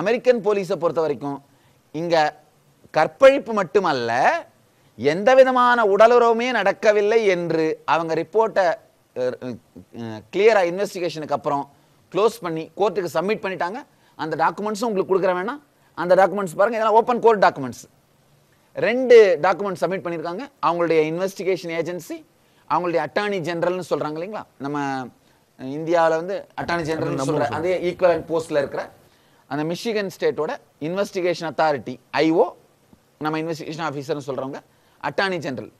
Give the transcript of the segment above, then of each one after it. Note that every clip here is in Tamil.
அமெரிக்கன் போலீஸை பொறுத்த வரைக்கும் இங்கே கற்பழிப்பு மட்டுமல்ல எந்த விதமான உடலுறவுமே நடக்கவில்லை என்று அவங்க ரிப்போர்ட்டை கிளியராக இன்வெஸ்டிகேஷனுக்கு அப்புறம் க்ளோஸ் பண்ணி கோர்ட்டுக்கு சப்மிட் பண்ணிட்டாங்க அந்த டாக்குமெண்ட்ஸும் உங்களுக்கு கொடுக்குற வேணாம் அந்த டாக்குமெண்ட்ஸ் பாருங்கள் இதெல்லாம் ஓப்பன் கோர்ட் டாக்குமெண்ட்ஸ் ரெண்டு டாக்குமெண்ட் சப்மிட் பண்ணியிருக்காங்க அவங்களுடைய இன்வெஸ்டிகேஷன் ஏஜென்சி அவங்களுடைய அட்டார்னி ஜென்ரல்னு சொல்கிறாங்க இல்லைங்களா நம்ம இந்தியாவில் வந்து அட்டார்னி ஜெனரல் அதே ஈக்குவல் போஸ்ட்டில் இருக்கிற அந்த மிஷிகன் ஸ்டேட்டோட இன்வெஸ்டிகேஷன் அத்தாரிட்டி ஐஓ நம்ம இன்வெஸ்டிகேஷன் ஆஃபீஸர்னு சொல்கிறவங்க அட்டார்னி ஜென்ரல்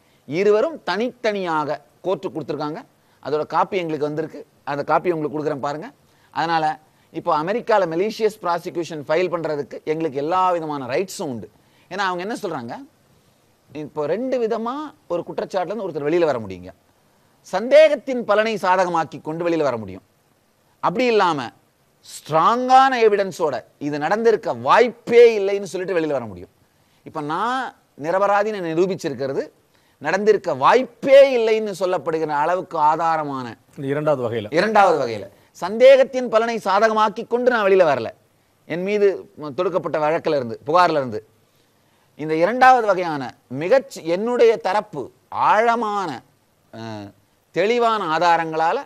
இருவரும் தனித்தனியாக கோர்ட்டு கொடுத்துருக்காங்க அதோட காப்பி எங்களுக்கு வந்திருக்கு அந்த காப்பி உங்களுக்கு கொடுக்குறேன் பாருங்கள் அதனால் இப்போ அமெரிக்காவில் மெலீஷியஸ் ப்ராசிக்யூஷன் ஃபைல் பண்ணுறதுக்கு எங்களுக்கு எல்லா விதமான ரைட்ஸும் உண்டு ஏன்னா அவங்க என்ன சொல்கிறாங்க இப்போ ரெண்டு விதமாக ஒரு குற்றச்சாட்டுலேருந்து ஒருத்தர் வெளியில் வர முடியுங்க சந்தேகத்தின் பலனை சாதகமாக்கி கொண்டு வெளியில் வர முடியும் அப்படி இல்லாமல் ஸ்ட்ராங்கான எவிடன்ஸோட இது நடந்திருக்க வாய்ப்பே இல்லைன்னு சொல்லிட்டு வெளியில் வர முடியும் இப்போ நான் நிரபராதின்னு நிரூபிச்சிருக்கிறது நடந்திருக்க வாய்ப்பே இல்லைன்னு சொல்லப்படுகிற அளவுக்கு ஆதாரமான இரண்டாவது வகையில் இரண்டாவது வகையில் சந்தேகத்தின் பலனை சாதகமாக்கி கொண்டு நான் வெளியில் வரல என் மீது தொடுக்கப்பட்ட வழக்கில் இருந்து புகாரில் இருந்து இந்த இரண்டாவது வகையான மிகச் என்னுடைய தரப்பு ஆழமான தெளிவான ஆதாரங்களால்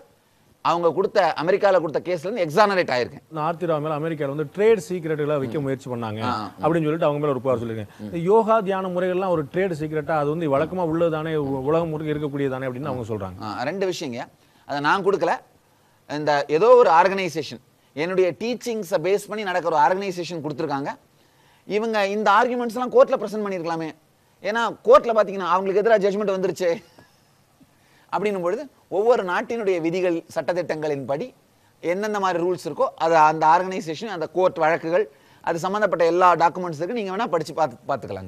அவங்க கொடுத்த அமெரிக்காவில் கொடுத்த கேஸ்ல இருந்து எக்ஸானரேட் ஆயிருக்கேன் நார்த் ராவ் மேல அமெரிக்காவில் வந்து ட்ரேட் சீக்ரெட்டுகளை வைக்க முயற்சி பண்ணாங்க அப்படின்னு சொல்லிட்டு அவங்க மேல ஒரு புகார் சொல்லியிருக்கேன் யோகா தியான முறைகள்லாம் ஒரு ட்ரேட் சீக்ரெட்டா அது வந்து வழக்கமா உள்ளதானே உலகம் முழுக்க இருக்கக்கூடியதானே அப்படின்னு அவங்க சொல்றாங்க ரெண்டு விஷயங்க அதை நான் கொடுக்கல இந்த ஏதோ ஒரு ஆர்கனைசேஷன் என்னுடைய டீச்சிங்ஸை பேஸ் பண்ணி நடக்கிற ஒரு ஆர்கனைசேஷன் கொடுத்துருக்காங்க இவங்க இந்த ஆர்குமெண்ட்ஸ்லாம் கோர்ட்டில் ப்ரெசென்ட் பண்ணியிருக்கலாமே ஏன்னா கோர்ட்டில் பார்த்தீங்கன்னா அவங்களுக்கு எதிராக ஜட்மெண்ட் வந்துருச்சு அப்படின்னும் பொழுது ஒவ்வொரு நாட்டினுடைய விதிகள் சட்டத்திட்டங்களின்படி எந்தெந்த மாதிரி ரூல்ஸ் இருக்கோ அது அந்த ஆர்கனைசேஷன் அந்த கோர்ட் வழக்குகள் அது சம்மந்தப்பட்ட எல்லா டாக்குமெண்ட்ஸுக்கும் நீங்கள் வேணால் படித்து பார்த்து பார்த்துக்கலாங்க